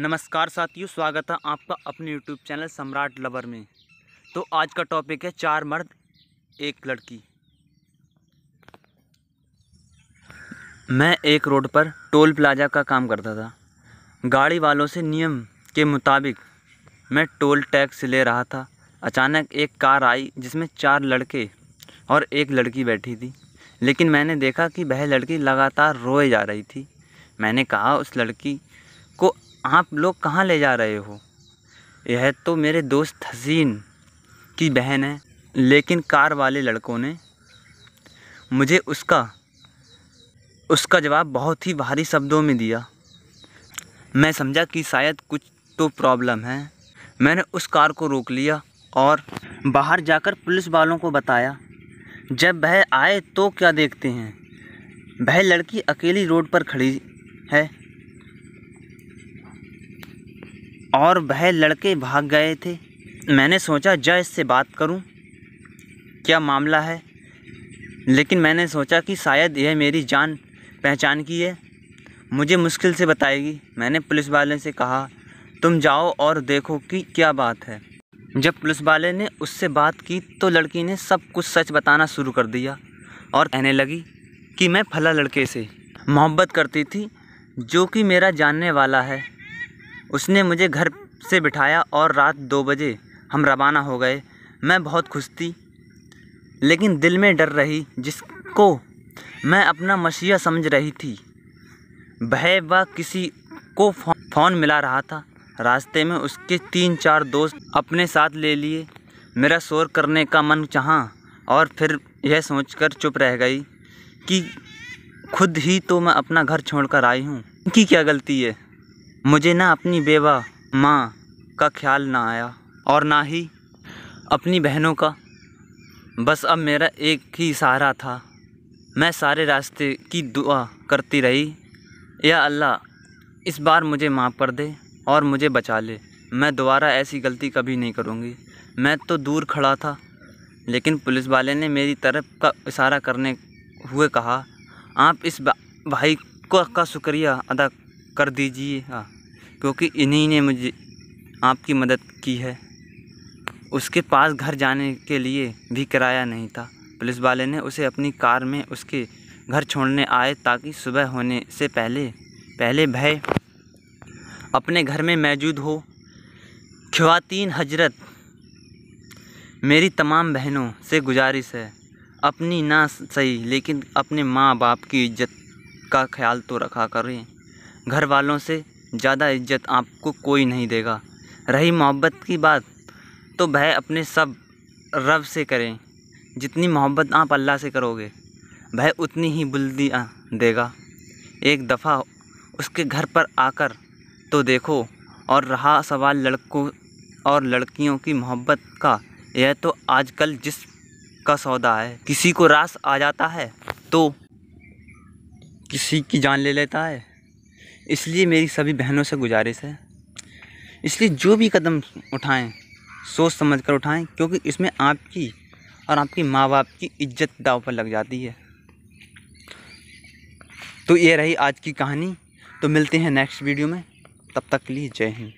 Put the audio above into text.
नमस्कार साथियों स्वागत है आपका अपने यूट्यूब चैनल सम्राट लवर में तो आज का टॉपिक है चार मर्द एक लड़की मैं एक रोड पर टोल प्लाजा का काम करता था गाड़ी वालों से नियम के मुताबिक मैं टोल टैक्स ले रहा था अचानक एक कार आई जिसमें चार लड़के और एक लड़की बैठी थी लेकिन मैंने देखा कि वह लड़की लगातार रोए जा रही थी मैंने कहा उस लड़की को आप लोग कहाँ ले जा रहे हो यह तो मेरे दोस्त हसीन की बहन है लेकिन कार वाले लड़कों ने मुझे उसका उसका जवाब बहुत ही भारी शब्दों में दिया मैं समझा कि शायद कुछ तो प्रॉब्लम है मैंने उस कार को रोक लिया और बाहर जाकर पुलिस वालों को बताया जब वह आए तो क्या देखते हैं वह लड़की अकेली रोड पर खड़ी है और वह लड़के भाग गए थे मैंने सोचा जय से बात करूं क्या मामला है लेकिन मैंने सोचा कि शायद यह मेरी जान पहचान की है मुझे मुश्किल से बताएगी मैंने पुलिस वाले से कहा तुम जाओ और देखो कि क्या बात है जब पुलिस वाले ने उससे बात की तो लड़की ने सब कुछ सच बताना शुरू कर दिया और कहने लगी कि मैं फला लड़के से मोहब्बत करती थी जो कि मेरा जानने वाला है उसने मुझे घर से बिठाया और रात दो बजे हम रवाना हो गए मैं बहुत खुश थी लेकिन दिल में डर रही जिसको मैं अपना मसीहा समझ रही थी भय व किसी को फ़ोन मिला रहा था रास्ते में उसके तीन चार दोस्त अपने साथ ले लिए मेरा शोर करने का मन चाहा और फिर यह सोचकर चुप रह गई कि खुद ही तो मैं अपना घर छोड़कर आई हूँ उनकी क्या गलती है मुझे ना अपनी बेवा माँ का ख्याल ना आया और ना ही अपनी बहनों का बस अब मेरा एक ही सहारा था मैं सारे रास्ते की दुआ करती रही या अल्लाह इस बार मुझे माफ़ कर दे और मुझे बचा ले मैं दोबारा ऐसी गलती कभी नहीं करूँगी मैं तो दूर खड़ा था लेकिन पुलिस वाले ने मेरी तरफ का इशारा करने हुए कहा आप इस भाई को का शुक्रिया अदा कर दीजिए हाँ क्योंकि इन्हीं ने मुझे आपकी मदद की है उसके पास घर जाने के लिए भी किराया नहीं था पुलिस वाले ने उसे अपनी कार में उसके घर छोड़ने आए ताकि सुबह होने से पहले पहले भय अपने घर में मौजूद हो खुवातीन हजरत मेरी तमाम बहनों से गुजारिश है अपनी ना सही लेकिन अपने माँ बाप की इज्जत का ख्याल तो रखा करें घर वालों से ज़्यादा इज्जत आपको कोई नहीं देगा रही मोहब्बत की बात तो भय अपने सब रब से करें जितनी मोहब्बत आप अल्लाह से करोगे भय उतनी ही बुलदी देगा एक दफ़ा उसके घर पर आकर तो देखो और रहा सवाल लड़कों और लड़कियों की मोहब्बत का यह तो आजकल जिस का सौदा है किसी को रास आ जाता है तो किसी की जान ले लेता है इसलिए मेरी सभी बहनों से गुजारिश है इसलिए जो भी कदम उठाएं सोच समझ कर उठाएं क्योंकि इसमें आपकी और आपकी माँ बाप की इज्जत दाव पर लग जाती है तो ये रही आज की कहानी तो मिलते हैं नेक्स्ट वीडियो में तब तक के लिए जय हिंद